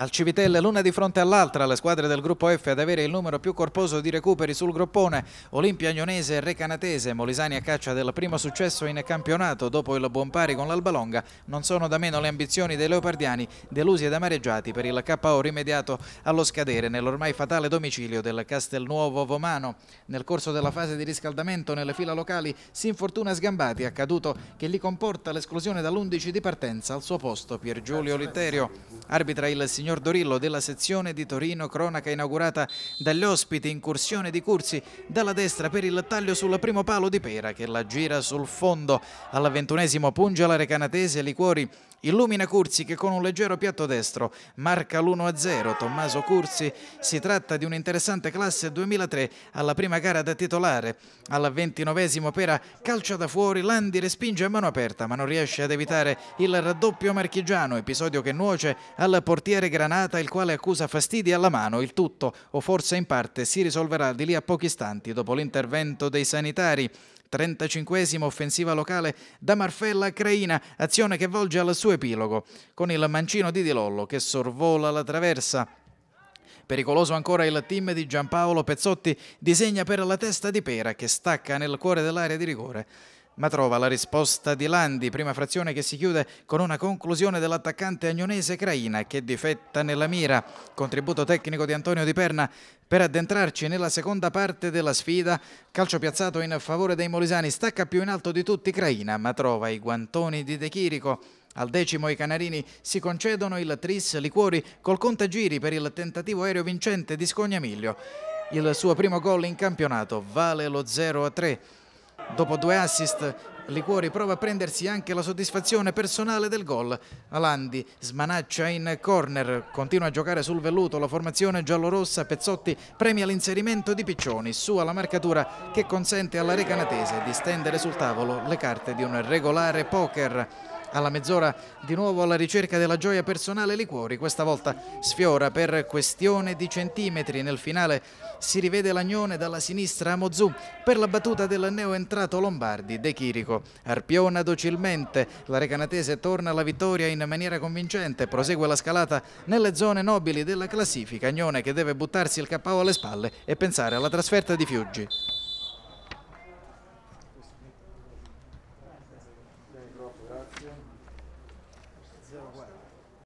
Al Civitelle l'una di fronte all'altra, le squadre del gruppo F ad avere il numero più corposo di recuperi sul groppone, Olimpia Agnonese e Recanatese, Molisani a caccia del primo successo in campionato dopo il buon pari con l'Albalonga, non sono da meno le ambizioni dei leopardiani, delusi ed amareggiati per il KO rimediato allo scadere nell'ormai fatale domicilio del Castelnuovo Vomano. Nel corso della fase di riscaldamento nelle fila locali si infortuna Sgambati, accaduto che gli comporta l'esclusione dall'11 di partenza al suo posto Piergiulio Litterio. Arbitra il signor signor Dorillo della sezione di Torino, cronaca inaugurata dagli ospiti, incursione di Cursi dalla destra per il taglio sul primo palo di Pera che la gira sul fondo. Alla ventunesimo punge la recanatese Liquori Illumina Curzi che con un leggero piatto destro marca l'1-0. Tommaso Curzi si tratta di un'interessante classe 2003 alla prima gara da titolare. Alla ventinovesimo Pera calcia da fuori, Landi respinge a mano aperta ma non riesce ad evitare il raddoppio marchigiano, episodio che nuoce al portiere Grazie granata il quale accusa fastidi alla mano. Il tutto, o forse in parte, si risolverà di lì a pochi istanti dopo l'intervento dei sanitari. 35 offensiva locale da Marfella a Craina, azione che volge al suo epilogo, con il mancino di Di Lollo che sorvola la traversa. Pericoloso ancora il team di Giampaolo Pezzotti, disegna per la testa di Pera che stacca nel cuore dell'area di rigore ma trova la risposta di Landi, prima frazione che si chiude con una conclusione dell'attaccante agnonese Craina che difetta nella mira. Contributo tecnico di Antonio Di Perna per addentrarci nella seconda parte della sfida. Calcio piazzato in favore dei molisani, stacca più in alto di tutti Craina, ma trova i guantoni di De Chirico. Al decimo i canarini si concedono il tris liquori col contagiri per il tentativo aereo vincente di Scognamiglio. Il suo primo gol in campionato vale lo 0 3. Dopo due assist, Liquori prova a prendersi anche la soddisfazione personale del gol. Alandi smanaccia in corner, continua a giocare sul velluto la formazione giallorossa. Pezzotti premia l'inserimento di Piccioni, su alla marcatura che consente alla Recanatese di stendere sul tavolo le carte di un regolare poker alla mezz'ora di nuovo alla ricerca della gioia personale Liquori, questa volta sfiora per questione di centimetri, nel finale si rivede Lagnone dalla sinistra a Mozzù per la battuta del neoentrato Lombardi, De Chirico, Arpiona docilmente, la recanatese torna alla vittoria in maniera convincente, prosegue la scalata nelle zone nobili della classifica, Agnone che deve buttarsi il KO alle spalle e pensare alla trasferta di Fiuggi. Grazie.